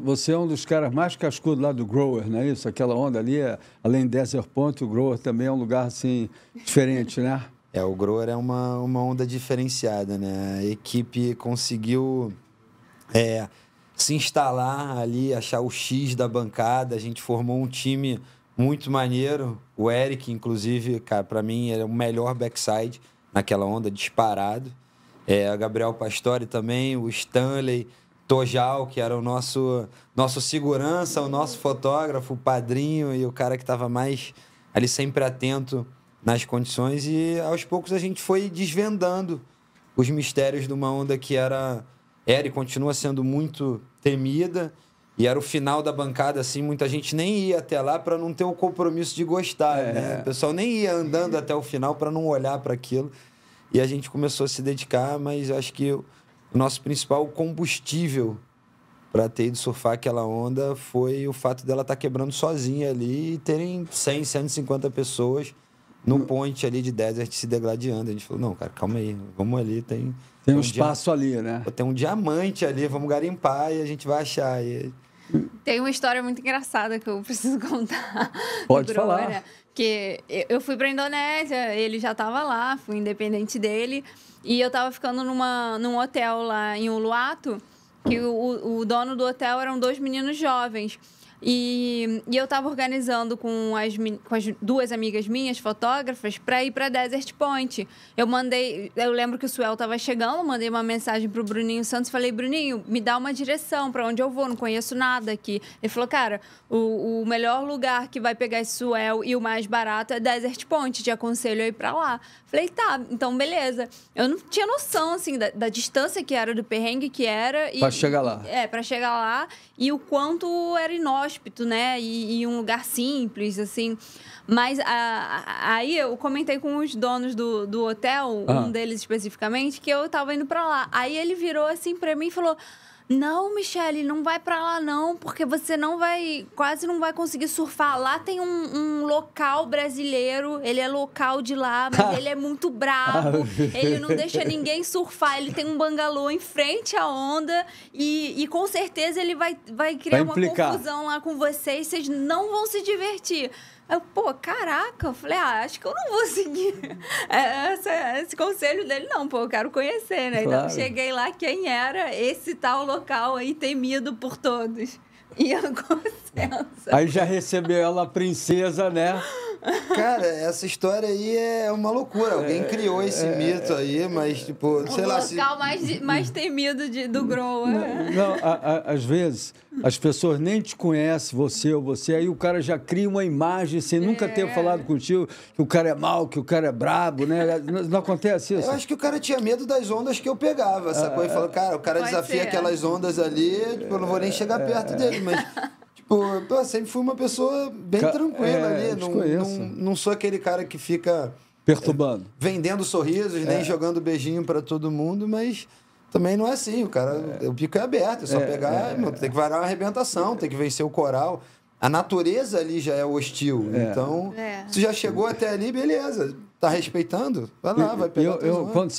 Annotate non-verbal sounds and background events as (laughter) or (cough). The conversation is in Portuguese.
Você é um dos caras mais cascudos lá do Grower, não é isso? Aquela onda ali, é, além de Desert Point, o Grower também é um lugar assim diferente, né? (laughs) É, o Grower é uma, uma onda diferenciada, né? A equipe conseguiu é, se instalar ali, achar o X da bancada. A gente formou um time muito maneiro. O Eric, inclusive, cara, para mim era é o melhor backside naquela onda, disparado. É, o Gabriel Pastore também, o Stanley. Tojal, que era o nosso, nosso segurança, o nosso fotógrafo, o padrinho e o cara que estava mais ali sempre atento nas condições. E aos poucos a gente foi desvendando os mistérios de uma onda que era, era e continua sendo muito temida. E era o final da bancada, assim, muita gente nem ia até lá para não ter o compromisso de gostar, é. né? O pessoal nem ia andando até o final para não olhar para aquilo. E a gente começou a se dedicar, mas acho que o nosso principal combustível para ter ido surfar aquela onda foi o fato dela estar tá quebrando sozinha ali e terem 100, 150 pessoas no hum. ponte ali de desert se degladiando. A gente falou, não, cara, calma aí, vamos ali, tem... Tem um, um espaço dia... ali, né? Tem um diamante ali, vamos garimpar e a gente vai achar. E tem uma história muito engraçada que eu (laughs) preciso contar. Pode falar. Que eu fui para Indonésia, ele já estava lá, fui independente dele. E eu estava ficando numa, num hotel lá em Uluato, que o, o dono do hotel eram dois meninos jovens. E, e eu estava organizando com as, com as duas amigas minhas, fotógrafas, para ir para Desert Point. Eu mandei, eu lembro que o Suel estava chegando, mandei uma mensagem pro Bruninho Santos, falei: "Bruninho, me dá uma direção para onde eu vou, não conheço nada aqui". Ele falou: "Cara, o, o melhor lugar que vai pegar esse Suel e o mais barato é Desert Point, te aconselho a ir para lá". Falei: "Tá, então beleza". Eu não tinha noção assim da, da distância que era do perrengue que era e para chegar lá. É, para chegar lá e o quanto era inóspito inóspito, né? E, e um lugar simples, assim. Mas a, a, aí eu comentei com os donos do, do hotel, um ah. deles especificamente, que eu tava indo para lá. Aí ele virou assim para mim e falou: não, Michelle, não vai para lá não, porque você não vai, quase não vai conseguir surfar. Lá tem um, um local brasileiro, ele é local de lá, mas (laughs) ele é muito bravo. Ah, ele não deixa ninguém surfar, ele tem um bangalô em frente à onda e, e com certeza ele vai, vai criar vai uma confusão lá com vocês, vocês não vão se divertir eu, pô, caraca, eu falei, ah, acho que eu não vou seguir (laughs) é, esse conselho dele, não, pô, eu quero conhecer, né? Então, claro. Então cheguei lá, quem era esse tal local aí temido por todos? Ian (laughs) Consenza. Aí já recebeu ela princesa, né? Cara, essa história aí é uma loucura. Alguém criou esse é, é, mito aí, mas, tipo, sei lá. O local mais, mais temido de, do Groa. É. Não, não a, a, às vezes as pessoas nem te conhecem, você ou você, aí o cara já cria uma imagem sem nunca é. ter falado contigo que o cara é mau, que o cara é brabo, né? Não, não, acontece isso? Eu acho que o cara tinha medo das ondas que eu pegava, sacou? Ah, e falou, cara, o cara desafia ser. aquelas ondas ali, tipo, eu não vou nem chegar perto dele, mas eu sempre fui uma pessoa bem Ca... tranquila é, ali. Não, não, não sou aquele cara que fica. É, Perturbando. É, vendendo sorrisos, nem é. jogando beijinho para todo mundo, mas também não é assim. O cara, é. o bico é aberto, é só pegar. tem que varar uma arrebentação, tem que vencer o coral. A natureza ali já é hostil. É. Então, é. se já chegou até ali, beleza. Tá respeitando? Vai lá, vai pegar. Eu, eu, quando você